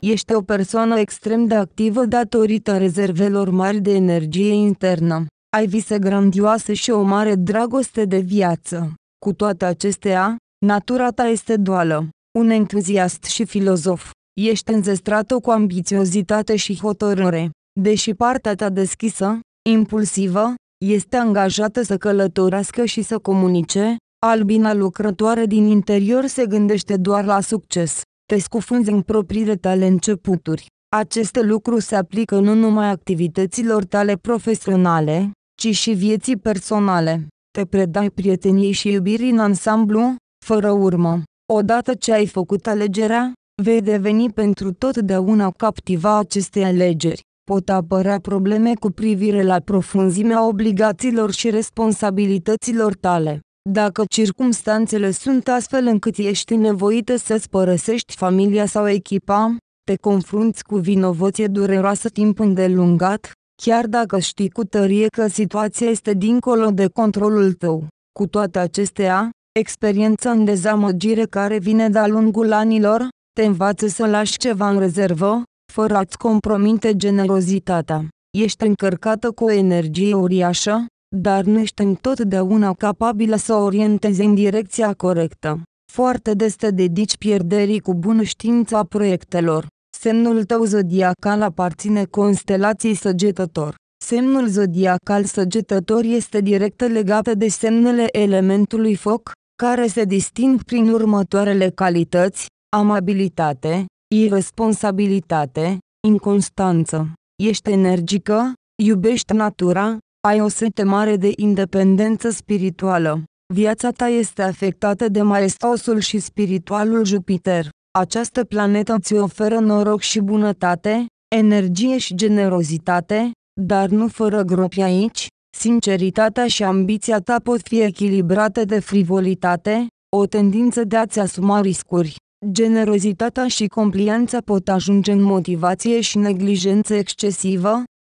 Ești o persoană extrem de activă datorită rezervelor mari de energie internă. Ai vise grandioase și o mare dragoste de viață. Cu toate acestea, natura ta este duală. Un entuziast și filozof, ești înzestrată cu ambițiozitate și hotărâre. Deși partea ta deschisă, impulsivă, este angajată să călătorească și să comunice, Albina lucrătoare din interior se gândește doar la succes, te scufunzi în propriile tale începuturi. Aceste lucruri se aplică nu numai activităților tale profesionale, ci și vieții personale. Te predai prieteniei și iubirii în ansamblu, fără urmă. Odată ce ai făcut alegerea, vei deveni pentru totdeauna captiva acestei alegeri. Pot apărea probleme cu privire la profunzimea obligațiilor și responsabilităților tale. Dacă circumstanțele sunt astfel încât ești nevoită să-ți părăsești familia sau echipa, te confrunți cu vinovăție dureroasă timp îndelungat, chiar dacă știi cu tărie că situația este dincolo de controlul tău. Cu toate acestea, experiența în dezamăgire care vine de-a lungul anilor, te învață să lași ceva în rezervă, fără a-ți compromite generozitatea. Ești încărcată cu o energie uriașă, dar nu ești totdeauna capabilă să orienteze în direcția corectă. Foarte des te dedici pierderii cu bună știință a proiectelor. Semnul tău zodiacal aparține constelației săgetător. Semnul zodiacal săgetător este direct legat de semnele elementului foc, care se disting prin următoarele calități, amabilitate, irresponsabilitate, inconstanță. Ești energică, iubești natura, ai o sete mare de independență spirituală. Viața ta este afectată de maestosul și spiritualul Jupiter. Această planetă ți oferă noroc și bunătate, energie și generozitate, dar nu fără gropi aici, sinceritatea și ambiția ta pot fi echilibrate de frivolitate, o tendință de a-ți asuma riscuri. Generozitatea și complianța pot ajunge în motivație și neglijență excesivă,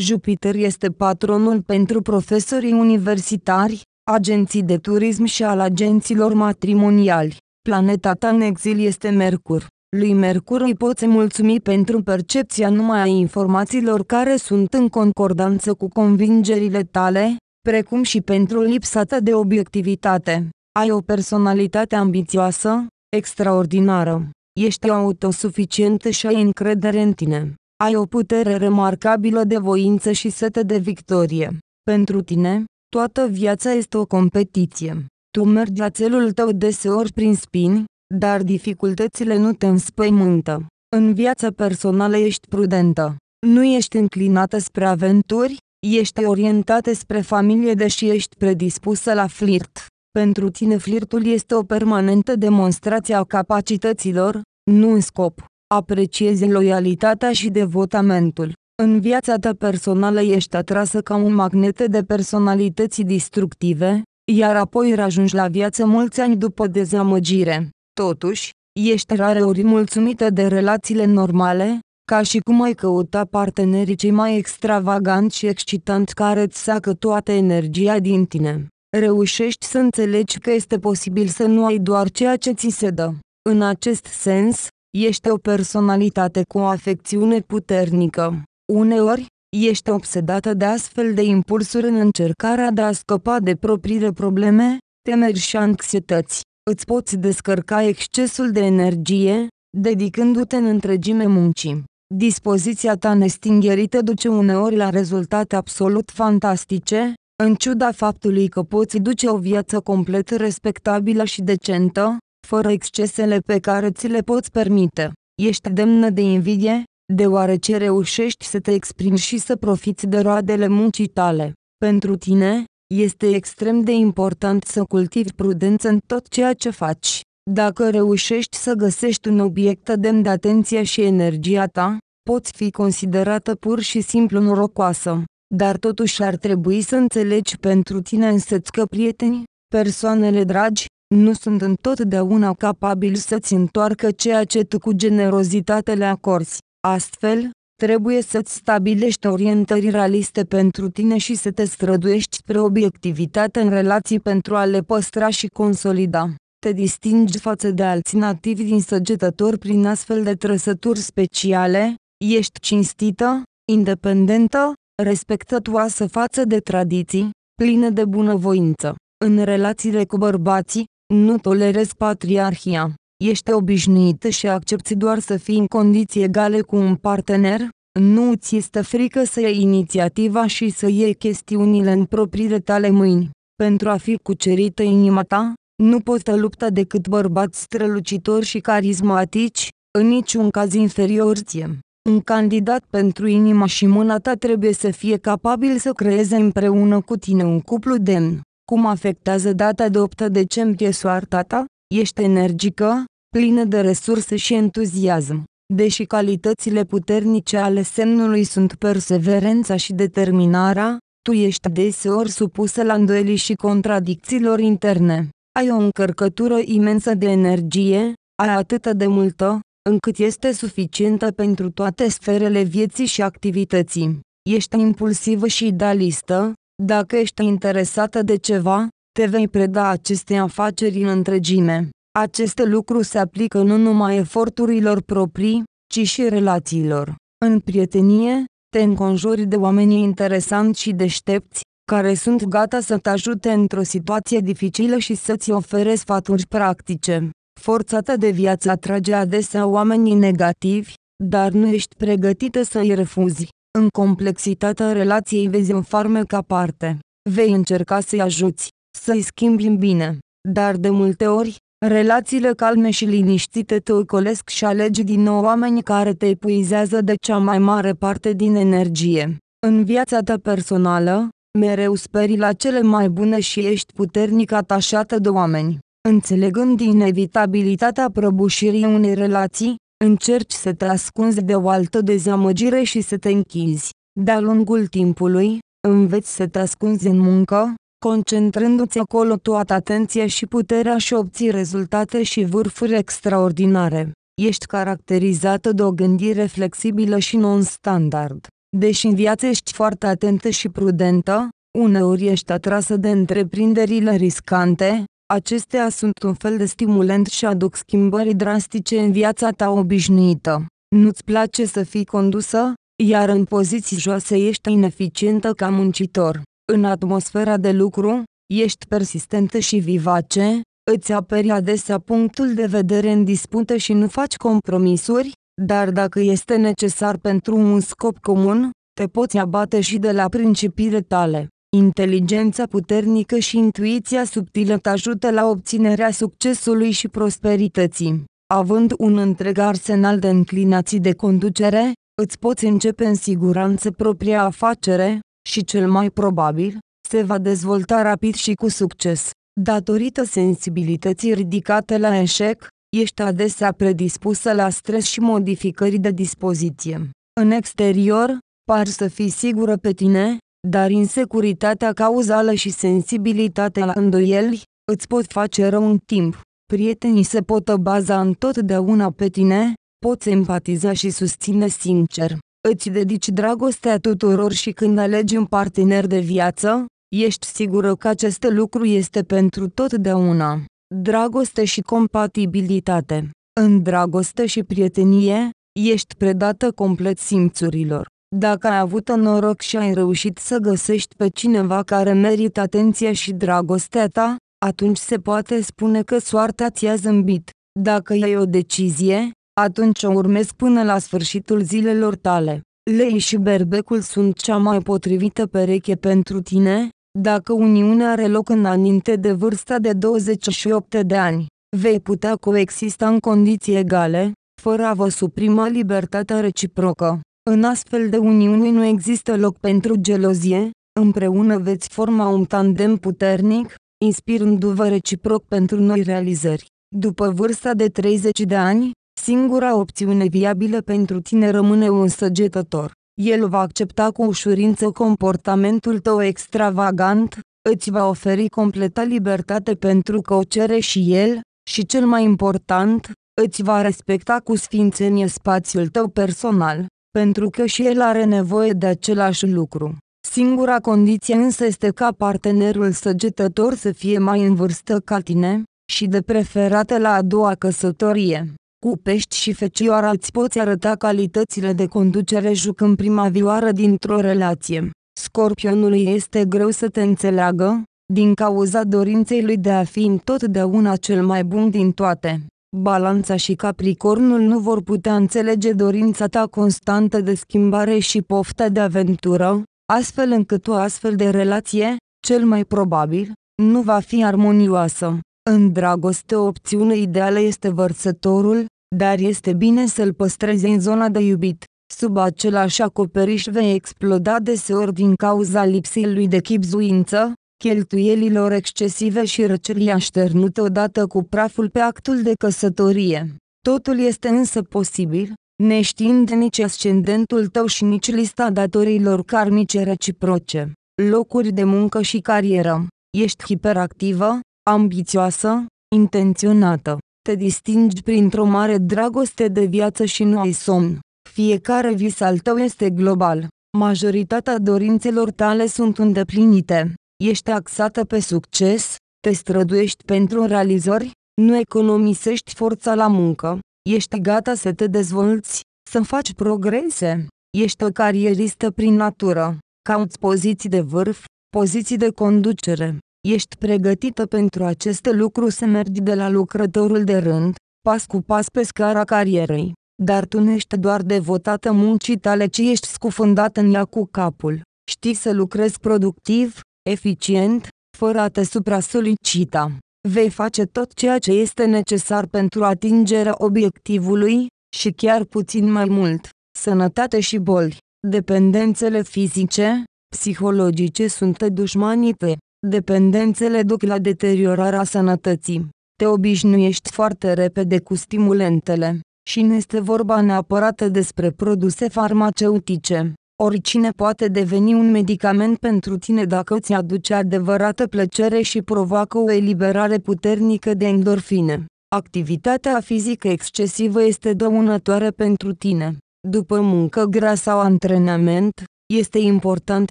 Jupiter este patronul pentru profesorii universitari, agenții de turism și al agenților matrimoniali. Planeta ta în exil este Mercur. Lui Mercur îi poți mulțumi pentru percepția numai a informațiilor care sunt în concordanță cu convingerile tale, precum și pentru lipsa ta de obiectivitate. Ai o personalitate ambițioasă, extraordinară. Ești autosuficientă și ai încredere în tine. Ai o putere remarcabilă de voință și sete de victorie. Pentru tine, toată viața este o competiție. Tu mergi la țelul tău deseori prin spini, dar dificultățile nu te înspăimântă. În viața personală ești prudentă. Nu ești înclinată spre aventuri, ești orientată spre familie deși ești predispusă la flirt. Pentru tine flirtul este o permanentă demonstrație a capacităților, nu un scop. Apreciezi loialitatea și devotamentul. În viața ta personală ești atrasă ca un magnet de personalități distructive, iar apoi rajungi la viață mulți ani după dezamăgire. Totuși, ești ori mulțumită de relațiile normale, ca și cum ai căuta partenerii cei mai extravaganți și excitanți care îți sacă toată energia din tine. Reușești să înțelegi că este posibil să nu ai doar ceea ce ți se dă. În acest sens, Ești o personalitate cu o afecțiune puternică. Uneori, ești obsedată de astfel de impulsuri în încercarea de a scăpa de propriile probleme, temeri și anxietăți. Îți poți descărca excesul de energie, dedicându-te în întregime muncii. Dispoziția ta nestingherită duce uneori la rezultate absolut fantastice, în ciuda faptului că poți duce o viață complet respectabilă și decentă, fără excesele pe care ți le poți permite. Ești demnă de invidie, deoarece reușești să te exprimi și să profiți de roadele muncii tale. Pentru tine, este extrem de important să cultivi prudență în tot ceea ce faci. Dacă reușești să găsești un obiect demn de atenția și energia ta, poți fi considerată pur și simplu norocoasă, dar totuși ar trebui să înțelegi pentru tine însăți că prietenii, persoanele dragi, nu sunt întotdeauna capabil să-ți întoarcă ceea ce tu cu generozitate le acorzi. Astfel, trebuie să-ți stabilești orientări realiste pentru tine și să te străduiești spre obiectivitate în relații pentru a le păstra și consolida. Te distingi față de alții nativi din săgetători prin astfel de trăsături speciale, ești cinstită, independentă, respectătoasă față de tradiții, plină de bunăvoință. În relațiile cu bărbații, nu tolerez patriarhia. Ești obișnuită și accepti doar să fii în condiții egale cu un partener? Nu ți este frică să iei inițiativa și să iei chestiunile în propriile tale mâini. Pentru a fi cucerită inima ta, nu poți da lupta decât bărbați strălucitori și carismatici, în niciun caz inferior ție. Un candidat pentru inima și mâna ta trebuie să fie capabil să creeze împreună cu tine un cuplu demn. Cum afectează data de 8 decembrie soarta ta? Ești energică, plină de resurse și entuziasm. Deși calitățile puternice ale semnului sunt perseverența și determinarea, tu ești deseori supusă la îndoieli și contradicțiilor interne. Ai o încărcătură imensă de energie, ai atât de multă, încât este suficientă pentru toate sferele vieții și activității. Ești impulsivă și idealistă, dacă ești interesată de ceva, te vei preda acestei afaceri în întregime. Aceste lucruri se aplică nu numai eforturilor proprii, ci și relațiilor. În prietenie, te înconjori de oameni interesanți și deștepți, care sunt gata să te ajute într-o situație dificilă și să-ți ofere sfaturi practice. Forța ta de viață atrage adesea oamenii negativi, dar nu ești pregătită să-i refuzi. În complexitatea relației vezi un farme ca parte. Vei încerca să-i ajuți, să-i schimbi în bine. Dar de multe ori, relațiile calme și liniștite te ocolesc și alegi din nou oameni care te epuizează de cea mai mare parte din energie. În viața ta personală, mereu speri la cele mai bune și ești puternic atașată de oameni. Înțelegând inevitabilitatea prăbușirii unei relații, Încerci să te ascunzi de o altă dezamăgire și să te închizi. De-a lungul timpului, înveți să te ascunzi în muncă, concentrându-ți acolo toată atenția și puterea și obții rezultate și vârfuri extraordinare. Ești caracterizată de o gândire flexibilă și non-standard. Deși în viață ești foarte atentă și prudentă, uneori ești atrasă de întreprinderile riscante, Acestea sunt un fel de stimulant și aduc schimbări drastice în viața ta obișnuită. Nu-ți place să fii condusă, iar în poziții joase ești ineficientă ca muncitor. În atmosfera de lucru, ești persistentă și vivace, îți aperi adesea punctul de vedere în dispută și nu faci compromisuri, dar dacă este necesar pentru un scop comun, te poți abate și de la principiile tale. Inteligența puternică și intuiția subtilă te ajută la obținerea succesului și prosperității. Având un întreg arsenal de înclinații de conducere, îți poți începe în siguranță propria afacere și cel mai probabil, se va dezvolta rapid și cu succes. Datorită sensibilității ridicate la eșec, ești adesea predispusă la stres și modificări de dispoziție. În exterior, par să fii sigură pe tine, dar insecuritatea cauzală și sensibilitatea la îndoieli, îți pot face rău în timp. Prietenii se pot baza întotdeauna pe tine, poți empatiza și susține sincer. Îți dedici dragostea tuturor și când alegi un partener de viață, ești sigură că acest lucru este pentru totdeauna. Dragoste și compatibilitate În dragoste și prietenie, ești predată complet simțurilor. Dacă ai avut noroc și ai reușit să găsești pe cineva care merită atenția și dragostea ta, atunci se poate spune că soarta ți-a zâmbit. Dacă iei o decizie, atunci o urmezi până la sfârșitul zilelor tale. Lei și berbecul sunt cea mai potrivită pereche pentru tine, dacă uniunea are loc înainte de vârsta de 28 de ani. Vei putea coexista în condiții egale, fără a vă suprima libertatea reciprocă. În astfel de uniuni nu există loc pentru gelozie, împreună veți forma un tandem puternic, inspirându-vă reciproc pentru noi realizări. După vârsta de 30 de ani, singura opțiune viabilă pentru tine rămâne un săgetător. El va accepta cu ușurință comportamentul tău extravagant, îți va oferi completa libertate pentru că o cere și el, și cel mai important, îți va respecta cu sfințenie spațiul tău personal pentru că și el are nevoie de același lucru. Singura condiție însă este ca partenerul săgetător să fie mai în vârstă ca tine, și de preferată la a doua căsătorie. Cu pești și fecioara îți poți arăta calitățile de conducere jucând prima vioară dintr-o relație. Scorpionului este greu să te înțeleagă, din cauza dorinței lui de a fi întotdeauna cel mai bun din toate. Balanța și Capricornul nu vor putea înțelege dorința ta constantă de schimbare și pofta de aventură, astfel încât o astfel de relație, cel mai probabil, nu va fi armonioasă. În dragoste o opțiune ideală este vărsătorul, dar este bine să-l păstrezi în zona de iubit. Sub același acoperiș vei exploda deseori din cauza lipsei lui de chipzuință, cheltuielilor excesive și răcerile așternute odată cu praful pe actul de căsătorie. Totul este însă posibil, neștiind nici ascendentul tău și nici lista datorilor karmice reciproce, locuri de muncă și carieră. Ești hiperactivă, ambițioasă, intenționată. Te distingi printr-o mare dragoste de viață și nu ai somn. Fiecare vis al tău este global. Majoritatea dorințelor tale sunt îndeplinite. Ești axată pe succes, te străduiești pentru realizări, nu economisești forța la muncă, ești gata să te dezvolți, să faci progrese, ești o carieristă prin natură, cauți poziții de vârf, poziții de conducere, ești pregătită pentru aceste lucruri să mergi de la lucrătorul de rând, pas cu pas pe scara carierei, dar tu nu ești doar devotată muncii tale ci ești scufundată în ea cu capul, știi să lucrezi productiv, eficient, fără a te supra-solicita. Vei face tot ceea ce este necesar pentru atingerea obiectivului, și chiar puțin mai mult. Sănătate și boli. Dependențele fizice, psihologice sunt dușmanite. Dependențele duc la deteriorarea sănătății. Te obișnuiești foarte repede cu stimulentele și nu este vorba neapărat despre produse farmaceutice. Oricine poate deveni un medicament pentru tine dacă îți aduce adevărată plăcere și provoacă o eliberare puternică de endorfine. Activitatea fizică excesivă este dăunătoare pentru tine. După muncă grea sau antrenament, este important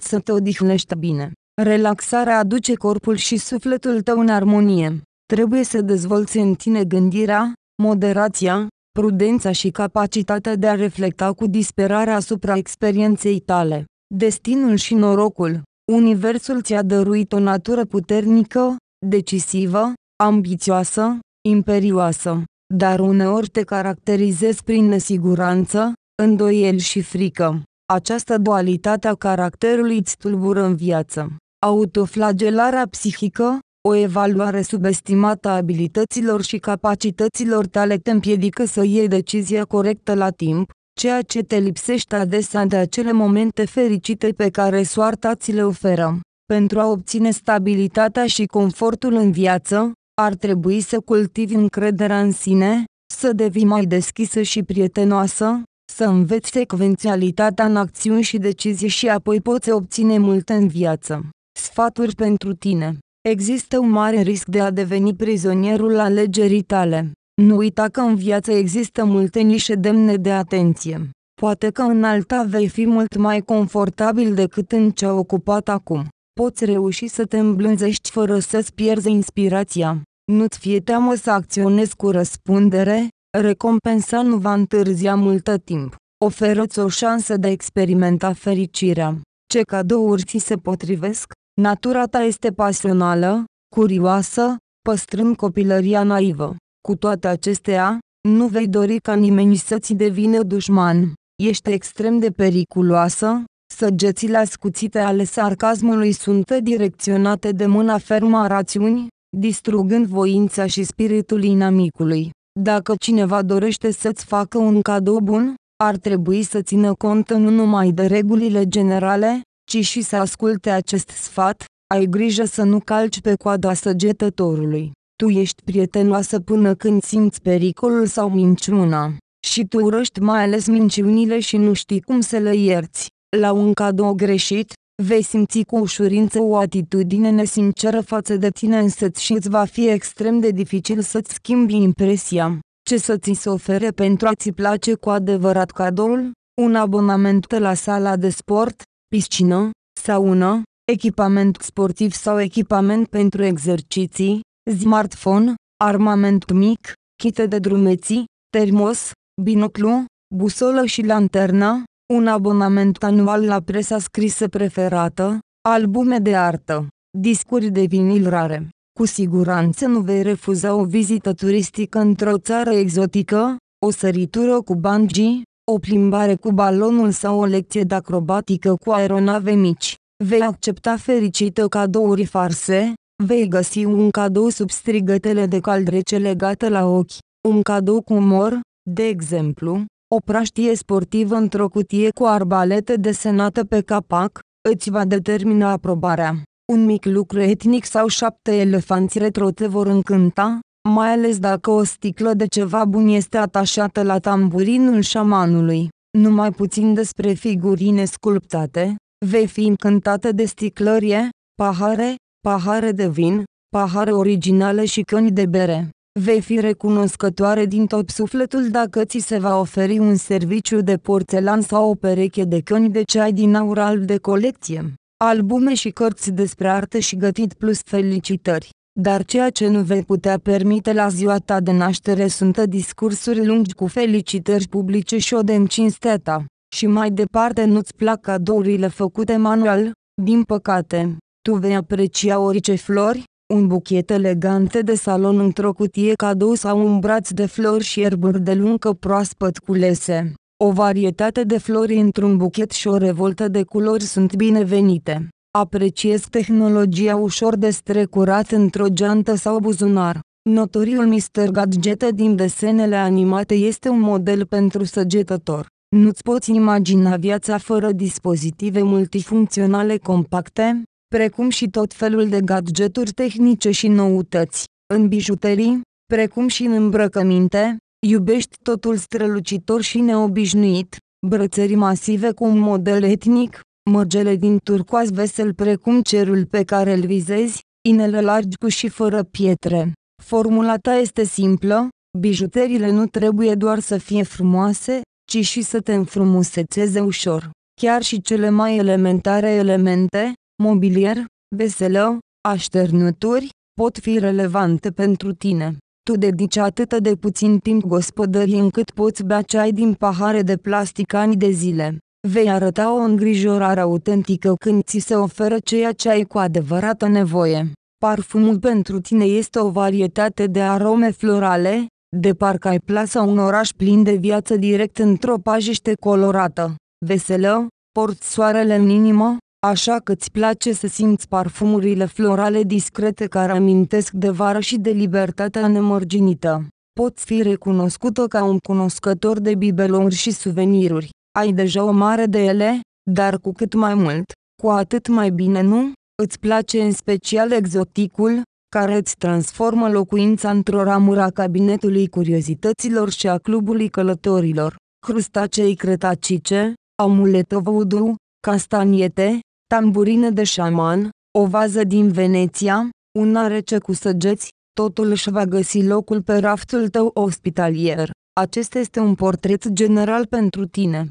să te odihnești bine. Relaxarea aduce corpul și sufletul tău în armonie. Trebuie să dezvolți în tine gândirea, moderația, prudența și capacitatea de a reflecta cu disperare asupra experienței tale. Destinul și norocul. Universul ți-a dăruit o natură puternică, decisivă, ambițioasă, imperioasă, dar uneori te caracterizezi prin nesiguranță, îndoieli și frică. Această dualitate a caracterului îți tulbură în viață. Autoflagelarea psihică, o evaluare subestimată a abilităților și capacităților tale te împiedică să iei decizia corectă la timp, ceea ce te lipsește adesea de acele momente fericite pe care soarta ți le oferă. Pentru a obține stabilitatea și confortul în viață, ar trebui să cultivi încrederea în sine, să devii mai deschisă și prietenoasă, să înveți secvențialitatea în acțiuni și decizii și apoi poți obține multe în viață. Sfaturi pentru tine Există un mare risc de a deveni prizonierul alegerii tale. Nu uita că în viață există multe nișe demne de atenție. Poate că în alta vei fi mult mai confortabil decât în cea ocupat acum. Poți reuși să te îmblânzești fără să-ți pierzi inspirația. Nu-ți fie teamă să acționezi cu răspundere, recompensa nu va întârzia multă timp. Oferă-ți o șansă de a experimenta fericirea. Ce cadouri ți se potrivesc? Natura ta este pasională, curioasă, păstrând copilăria naivă. Cu toate acestea, nu vei dori ca nimeni să-ți devină dușman. Ești extrem de periculoasă, săgețile ascuțite ale sarcasmului sunt direcționate de mâna fermă a rațiuni, distrugând voința și spiritul inamicului. Dacă cineva dorește să-ți facă un cadou bun, ar trebui să țină cont nu numai de regulile generale, ci și să asculte acest sfat, ai grijă să nu calci pe coada săgetătorului. Tu ești prietenoasă până când simți pericolul sau minciuna. Și tu urăști mai ales minciunile și nu știi cum să le ierți. La un cadou greșit, vei simți cu ușurință o atitudine nesinceră față de tine însăți și îți va fi extrem de dificil să-ți schimbi impresia. Ce să ți se ofere pentru a-ți place cu adevărat cadoul? Un abonament la sala de sport, piscină, saună, echipament sportiv sau echipament pentru exerciții, smartphone, armament mic, chite de drumeții, termos, binoclu, busolă și lanterna, un abonament anual la presa scrisă preferată, albume de artă, discuri de vinil rare. Cu siguranță nu vei refuza o vizită turistică într-o țară exotică, o săritură cu bungee, o plimbare cu balonul sau o lecție de acrobatică cu aeronave mici. Vei accepta fericită cadouri farse, vei găsi un cadou sub strigătele de caldrece legată la ochi, un cadou cu umor, de exemplu, o praștie sportivă într-o cutie cu arbalete desenată pe capac, îți va determina aprobarea. Un mic lucru etnic sau șapte elefanți retro te vor încânta, mai ales dacă o sticlă de ceva bun este atașată la tamburinul șamanului. Numai puțin despre figurine sculptate, vei fi încântată de sticlărie, pahare, pahare de vin, pahare originale și căni de bere. Vei fi recunoscătoare din tot sufletul dacă ți se va oferi un serviciu de porțelan sau o pereche de căni de ceai din aur alb de colecție. Albume și cărți despre artă și gătit plus felicitări dar ceea ce nu vei putea permite la ziua ta de naștere sunt discursuri lungi cu felicitări publice și o de cinstea ta. Și mai departe nu-ți plac cadourile făcute manual, din păcate, tu vei aprecia orice flori, un buchet elegant de salon într-o cutie cadou sau un braț de flori și erburi de luncă proaspăt culese. O varietate de flori într-un buchet și o revoltă de culori sunt binevenite. Apreciez tehnologia ușor de strecurat într-o geantă sau buzunar. Notoriul Mr. Gadget din desenele animate este un model pentru săgetător. Nu-ți poți imagina viața fără dispozitive multifuncționale compacte, precum și tot felul de gadgeturi tehnice și noutăți. În bijuterii, precum și în îmbrăcăminte, iubești totul strălucitor și neobișnuit, brățări masive cu un model etnic, mărgele din turcoaz vesel precum cerul pe care îl vizezi, inele largi cu și fără pietre. Formula ta este simplă, bijuteriile nu trebuie doar să fie frumoase, ci și să te înfrumusețeze ușor. Chiar și cele mai elementare elemente, mobilier, veselă, așternuturi, pot fi relevante pentru tine. Tu dedici atât de puțin timp gospodării încât poți bea ceai din pahare de plastic ani de zile vei arăta o îngrijorare autentică când ți se oferă ceea ce ai cu adevărată nevoie. Parfumul pentru tine este o varietate de arome florale, de parcă ai plasa un oraș plin de viață direct într-o pajiște colorată, veselă, porți soarele în inimă, așa că îți place să simți parfumurile florale discrete care amintesc de vară și de libertatea nemărginită. Poți fi recunoscută ca un cunoscător de bibelouri și suveniruri ai deja o mare de ele, dar cu cât mai mult, cu atât mai bine nu? Îți place în special exoticul, care îți transformă locuința într-o ramură a cabinetului curiozităților și a clubului călătorilor. Crustacei cretacice, amuletă voodoo, castaniete, tamburine de șaman, o vază din Veneția, un arece cu săgeți, totul își va găsi locul pe raftul tău ospitalier. Acesta este un portret general pentru tine